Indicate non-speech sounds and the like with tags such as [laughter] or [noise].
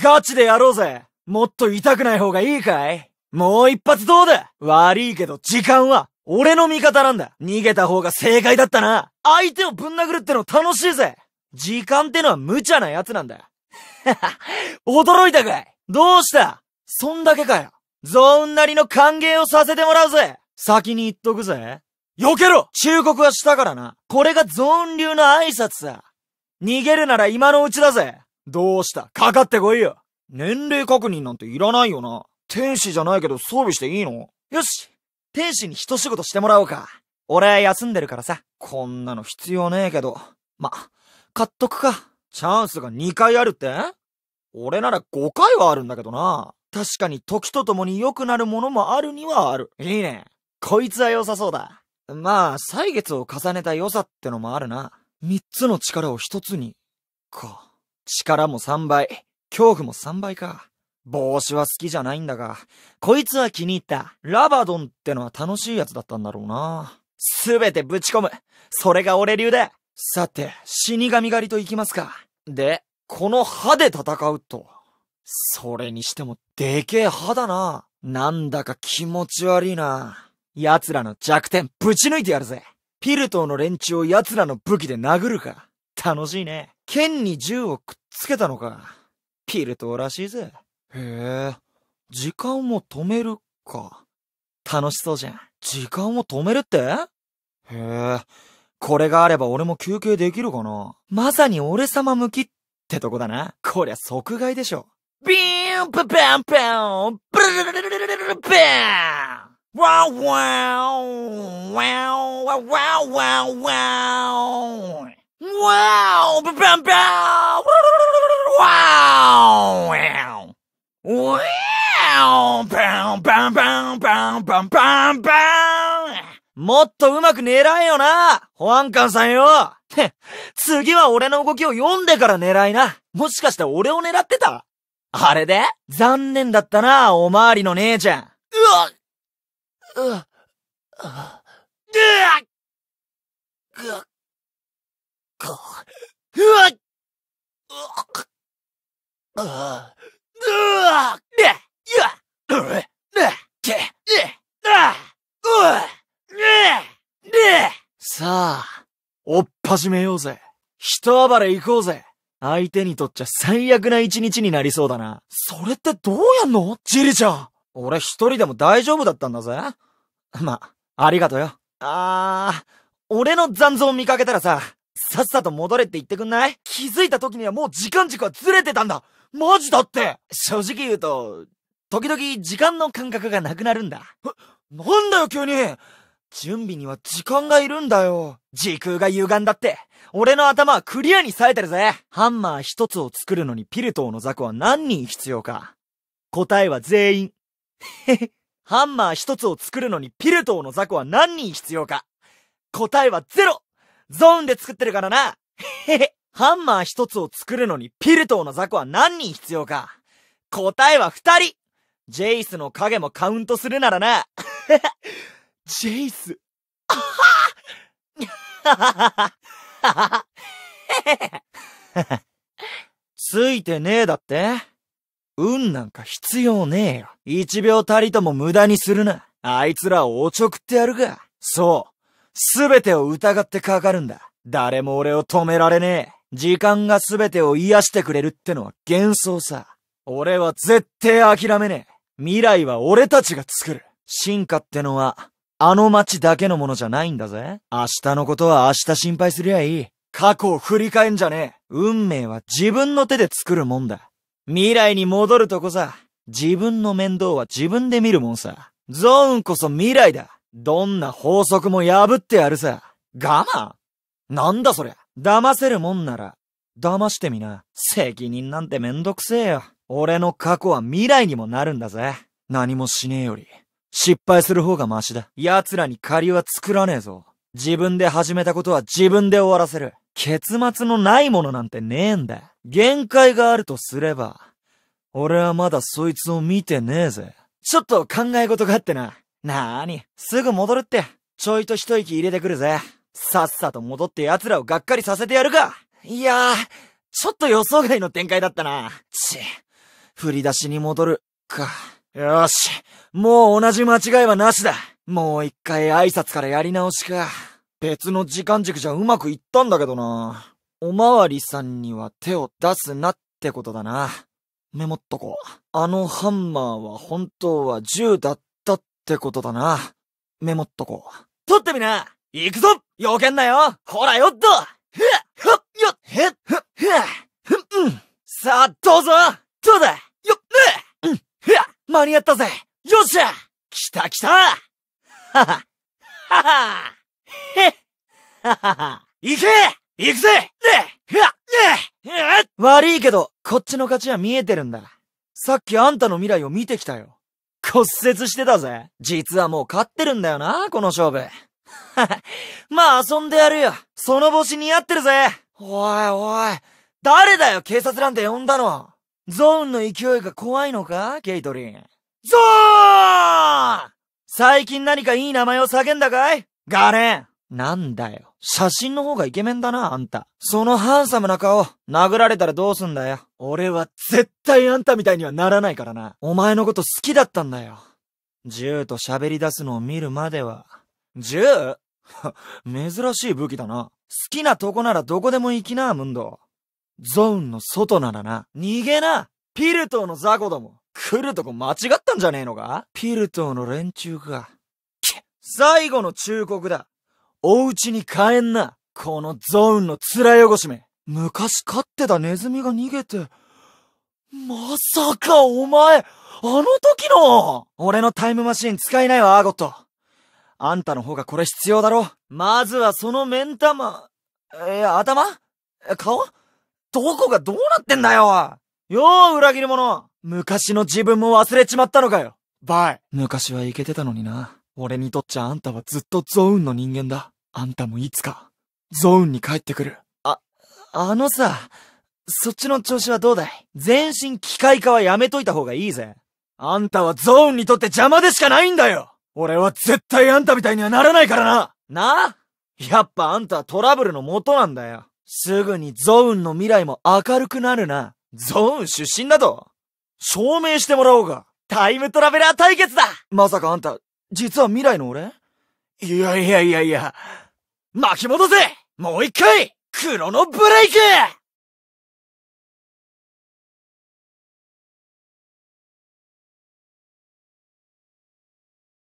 ガチでやろうぜもっと痛くない方がいいかいもう一発どうだ悪いけど時間は俺の味方なんだ逃げた方が正解だったな相手をぶん殴るっての楽しいぜ時間ってのは無茶な奴なんだ。はは、驚いたかいどうしたそんだけかよゾーンなりの歓迎をさせてもらうぜ先に言っとくぜ。避けろ忠告はしたからな。これがゾーン流の挨拶さ。逃げるなら今のうちだぜ。どうしたかかってこいよ年齢確認なんていらないよな。天使じゃないけど装備していいのよし天使に一仕事してもらおうか。俺は休んでるからさ。こんなの必要ねえけど。ま、買っとくか。チャンスが2回あるって俺なら5回はあるんだけどな。確かに時とともに良くなるものもあるにはある。いいね。こいつは良さそうだ。まあ、歳月を重ねた良さってのもあるな。3つの力を1つに、か。力も3倍、恐怖も3倍か。帽子は好きじゃないんだが、こいつは気に入った。ラバドンってのは楽しいやつだったんだろうな。すべてぶち込む。それが俺流だ。さて、死神狩りと行きますか。で、この歯で戦うと。それにしても、でけえ歯だな。なんだか気持ち悪いな。奴らの弱点ぶち抜いてやるぜ。ピルトーの連中を奴らの武器で殴るか。楽しいね。剣に銃をくっつけたのか。ピルトらしいぜ。へえ、時間を止めるか。楽しそうじゃん。時間を止めるってへえ、これがあれば俺も休憩できるかな。まさに俺様向きってとこだな。こりゃ即買いでしょ。ビーンプパンパンブルルルルルルルルパンワンワンワンワンワンワンワン Wow! Bam bam! Wow! Wow! Bam bam bam bam bam bam bam! もっとうまく狙えよな保安官さんよ次は俺の動きを読んでから狙いなもしかして俺を狙ってたあれで残念だったな、おまわりの姉ちゃん。うわうわうわうわか。うわっうわっさあ、追っ始めようぜ。人暴れ行こうぜ。相手にとっちゃ最悪な一日になりそうだな。それってどうやんのジリちゃん。俺一人でも大丈夫だったんだぜ。ま、ありがとよ。あー、俺の残像見かけたらさ、さっさと戻れって言ってくんない気づいた時にはもう時間軸はずれてたんだマジだって正直言うと、時々時間の感覚がなくなるんだ。なんだよ急に準備には時間がいるんだよ。時空が歪んだって。俺の頭はクリアに冴えてるぜ。ハンマー一つを作るのにピルトーの雑魚は何人必要か。答えは全員。へへ。ハンマー一つを作るのにピルトーの雑魚は何人必要か。答えはゼロゾーンで作ってるからな。へへ、ハンマー一つを作るのにピルトーの雑魚は何人必要か。答えは二人ジェイスの影もカウントするならな。ジェイス。あははついてねえだって運なんか必要ねえよ。一秒たりとも無駄にするな。あいつらをおちょくってやるか。そう。すべてを疑ってかかるんだ。誰も俺を止められねえ。時間がすべてを癒してくれるってのは幻想さ。俺は絶対諦めねえ。未来は俺たちが作る。進化ってのは、あの街だけのものじゃないんだぜ。明日のことは明日心配すりゃいい。過去を振り返んじゃねえ。運命は自分の手で作るもんだ。未来に戻るとこさ。自分の面倒は自分で見るもんさ。ゾーンこそ未来だ。どんな法則も破ってやるさ。我慢なんだそりゃ。騙せるもんなら、騙してみな。責任なんてめんどくせえよ。俺の過去は未来にもなるんだぜ。何もしねえより、失敗する方がマシだ。奴らに借りは作らねえぞ。自分で始めたことは自分で終わらせる。結末のないものなんてねえんだ。限界があるとすれば、俺はまだそいつを見てねえぜ。ちょっと考え事があってな。なーに、すぐ戻るって。ちょいと一息入れてくるぜ。さっさと戻って奴らをがっかりさせてやるか。いやー、ちょっと予想外の展開だったな。ち、振り出しに戻る、か。よし、もう同じ間違いはなしだ。もう一回挨拶からやり直しか。別の時間軸じゃうまくいったんだけどな。おまわりさんには手を出すなってことだな。メモっとこう。あのハンマーは本当は銃だっってことだな。メモっとこう。取ってみな行くぞ避けんなよほらよっとふっふっよっへっふっふっふんさあ、どうぞどうだよっねうんふっ間に合ったぜよっしゃ来た来たははははへっははは行け行くぜねふっね悪いけど、こっちの勝ちは見えてるんだ。さっきあんたの未来を見てきたよ。骨折してたぜ。実はもう勝ってるんだよな、この勝負。[laughs] まあ遊んでやるよ。その帽子似合ってるぜ。おいおい。誰だよ、警察なんて呼んだの。ゾーンの勢いが怖いのかケイトリン。ゾーン最近何かいい名前を叫んだかいガレン。なんだよ。写真の方がイケメンだな、あんた。そのハンサムな顔、殴られたらどうすんだよ。俺は絶対あんたみたいにはならないからな。お前のこと好きだったんだよ。銃と喋り出すのを見るまでは。銃 [laughs] 珍しい武器だな。好きなとこならどこでも行きな、ムンド。ゾーンの外ならな。逃げなピルトーの雑魚ども。来るとこ間違ったんじゃねえのかピルトーの連中か。最後の忠告だ。お家に帰んな。このゾーンの面汚しめ。昔飼ってたネズミが逃げて、まさかお前、あの時の俺のタイムマシン使えないわ、アーゴット。あんたの方がこれ必要だろ。まずはその目ん玉、えー、頭顔どこがどうなってんだよよう、裏切り者昔の自分も忘れちまったのかよバイ昔はいけてたのにな。俺にとっちゃあんたはずっとゾーンの人間だ。あんたもいつか、ゾーンに帰ってくる。あ、あのさ、そっちの調子はどうだい全身機械化はやめといた方がいいぜ。あんたはゾーンにとって邪魔でしかないんだよ俺は絶対あんたみたいにはならないからななやっぱあんたはトラブルの元なんだよ。すぐにゾーンの未来も明るくなるな。ゾーン出身だと証明してもらおうがタイムトラベラー対決だまさかあんた、実は未来の俺いやいやいやいや、巻き戻せもう一回黒のブレイク